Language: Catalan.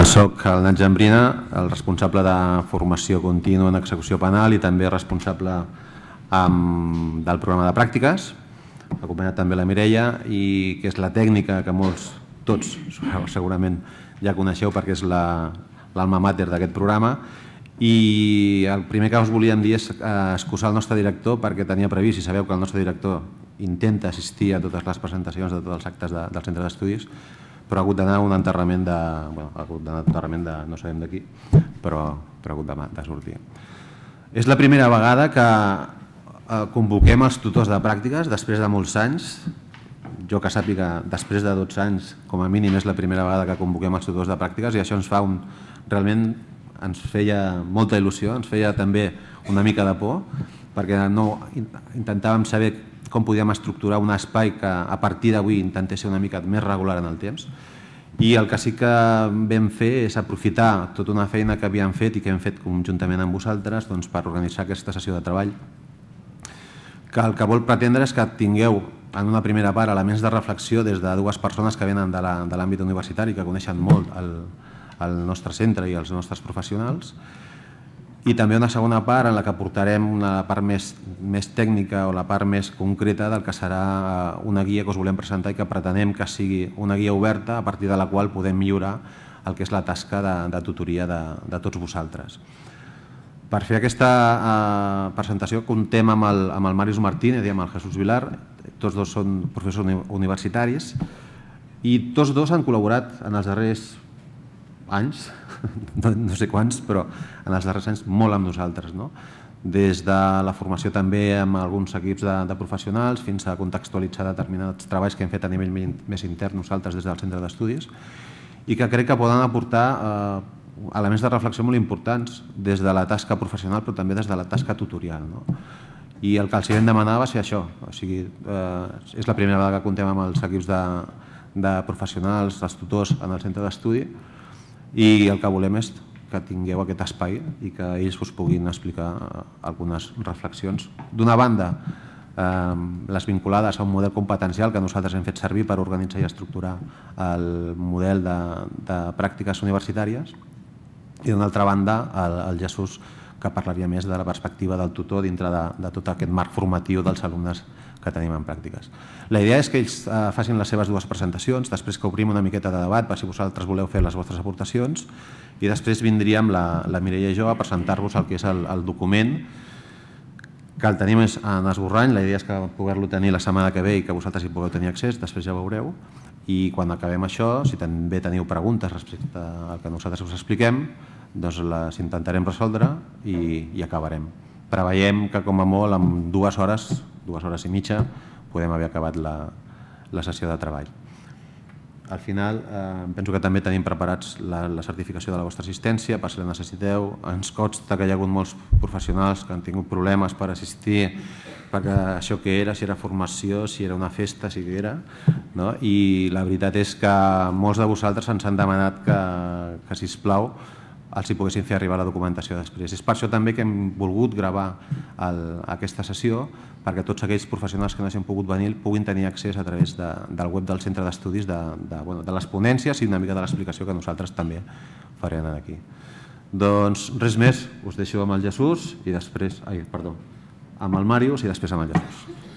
Soc el Nat Jambrina, el responsable de formació contínua en execució penal i també responsable amb, del programa de pràctiques, acompanyat també la Mireia, i que és la tècnica que molts, tots segurament ja coneixeu perquè és l'alma la, mater d'aquest programa, i el primer que us volíem dir és eh, excusar el nostre director perquè tenia previst, i sabeu que el nostre director intenta assistir a totes les presentacions de tots els actes de, centre d'estudis, però ha hagut d'anar a un enterrament de... Bueno, ha hagut d'anar a un enterrament de... no sabem d'aquí, però, però ha hagut de, de sortir. És la primera vegada que eh, convoquem els tutors de pràctiques després de molts anys. Jo que sàpiga, després de 12 anys, com a mínim és la primera vegada que convoquem els tutors de pràctiques i això ens fa un... realment ens feia molta il·lusió, ens feia també una mica de por, perquè no intentàvem saber com podíem estructurar un espai que a partir d'avui intentés ser una mica més regular en el temps. I el que sí que vam fer és aprofitar tota una feina que havíem fet i que hem fet conjuntament amb vosaltres doncs, per organitzar aquesta sessió de treball, que el que vol pretendre és que tingueu en una primera part elements de reflexió des de dues persones que venen de l'àmbit universitari, que coneixen molt el, el nostre centre i els nostres professionals, i també una segona part en la que portarem una part més, més tècnica o la part més concreta del que serà eh, una guia que us volem presentar i que pretenem que sigui una guia oberta a partir de la qual podem millorar el que és la tasca de, de tutoria de, de tots vosaltres. Per fer aquesta eh, presentació contem amb el, amb el Màrius Martínez i amb el Jesús Vilar, tots dos són professors universitaris i tots dos han col·laborat en els darrers anys, no, sé quants, però en els darrers anys molt amb nosaltres. No? Des de la formació també amb alguns equips de, de professionals fins a contextualitzar determinats treballs que hem fet a nivell més intern nosaltres des del centre d'estudis i que crec que poden aportar eh, elements de reflexió molt importants des de la tasca professional però també des de la tasca tutorial. No? I el que els vam demanar va ser això. O sigui, eh, és la primera vegada que comptem amb els equips de, de professionals, els tutors en el centre d'estudi i el que volem és que tingueu aquest espai i que ells us puguin explicar eh, algunes reflexions. D'una banda, eh, les vinculades a un model competencial que nosaltres hem fet servir per organitzar i estructurar el model de, de pràctiques universitàries i d'una altra banda el, el Jesús que parlaria més de la perspectiva del tutor dintre de, de tot aquest marc formatiu dels alumnes que tenim en pràctiques. La idea és que ells eh, facin les seves dues presentacions, després que obrim una miqueta de debat per si vosaltres voleu fer les vostres aportacions i després vindríem la, Mireia i jo a presentar-vos el que és el, el document que el tenim en esborrany, la idea és que poder-lo tenir la setmana que ve i que vosaltres hi pugueu tenir accés, després ja veureu, i quan acabem això, si també teniu preguntes respecte al que nosaltres us expliquem, doncs les intentarem resoldre i, i acabarem. Preveiem que com a molt en dues hores dues hores i mitja podem haver acabat la, la sessió de treball. Al final, eh, penso que també tenim preparats la, la certificació de la vostra assistència per si la necessiteu. Ens consta que hi ha hagut molts professionals que han tingut problemes per assistir perquè això que era, si era formació, si era una festa, si que era. No? I la veritat és que molts de vosaltres ens han demanat que, que si us plau els hi poguessin fer arribar la documentació després. És per això també que hem volgut gravar aquesta sessió perquè tots aquells professionals que no hagin pogut venir puguin tenir accés a través de, del web del centre d'estudis de, de, bueno, de les ponències i una mica de l'explicació que nosaltres també farem aquí. Doncs res més, us deixo amb el Jesús i després, ai, perdó, amb el Màrius i després amb el Jesús.